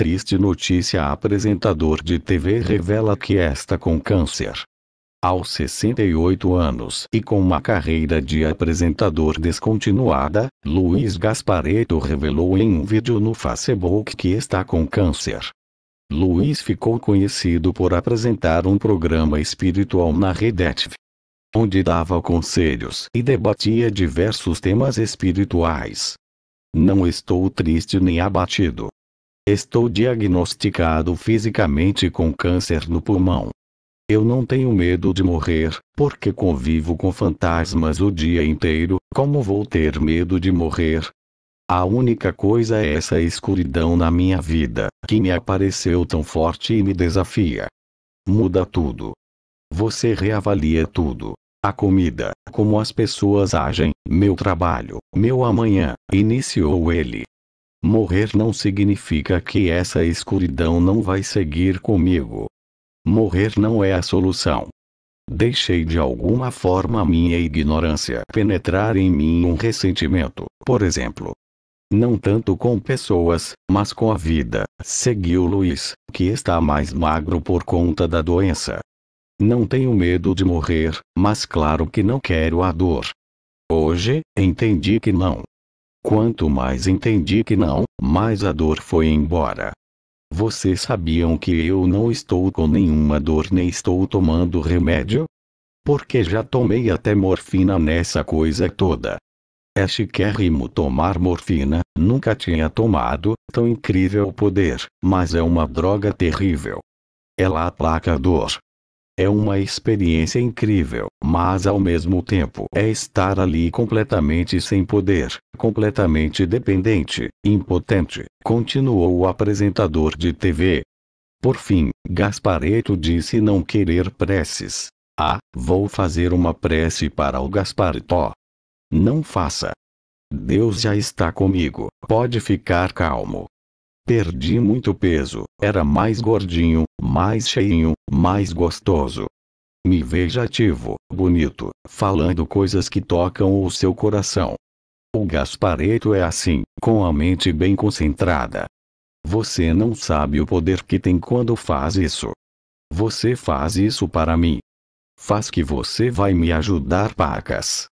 Triste notícia: apresentador de TV revela que está com câncer. Aos 68 anos e com uma carreira de apresentador descontinuada, Luiz Gaspareto revelou em um vídeo no Facebook que está com câncer. Luiz ficou conhecido por apresentar um programa espiritual na RedeTV, onde dava conselhos e debatia diversos temas espirituais. Não estou triste nem abatido, Estou diagnosticado fisicamente com câncer no pulmão. Eu não tenho medo de morrer, porque convivo com fantasmas o dia inteiro, como vou ter medo de morrer? A única coisa é essa escuridão na minha vida, que me apareceu tão forte e me desafia. Muda tudo. Você reavalia tudo. A comida, como as pessoas agem, meu trabalho, meu amanhã, iniciou ele. Morrer não significa que essa escuridão não vai seguir comigo. Morrer não é a solução. Deixei de alguma forma minha ignorância penetrar em mim um ressentimento, por exemplo. Não tanto com pessoas, mas com a vida, seguiu Luiz, que está mais magro por conta da doença. Não tenho medo de morrer, mas claro que não quero a dor. Hoje, entendi que não, Quanto mais entendi que não, mais a dor foi embora. Vocês sabiam que eu não estou com nenhuma dor nem estou tomando remédio? Porque já tomei até morfina nessa coisa toda. É chiquérrimo tomar morfina, nunca tinha tomado, tão incrível poder, mas é uma droga terrível. Ela é aplaca a dor, é uma experiência incrível, mas ao mesmo tempo é estar ali completamente sem poder, completamente dependente, impotente, continuou o apresentador de TV. Por fim, Gaspareto disse não querer preces. Ah, vou fazer uma prece para o Gasparito. Não faça. Deus já está comigo, pode ficar calmo. Perdi muito peso, era mais gordinho, mais cheinho, mais gostoso. Me veja ativo, bonito, falando coisas que tocam o seu coração. O Gaspareto é assim, com a mente bem concentrada. Você não sabe o poder que tem quando faz isso. Você faz isso para mim. Faz que você vai me ajudar, Pacas.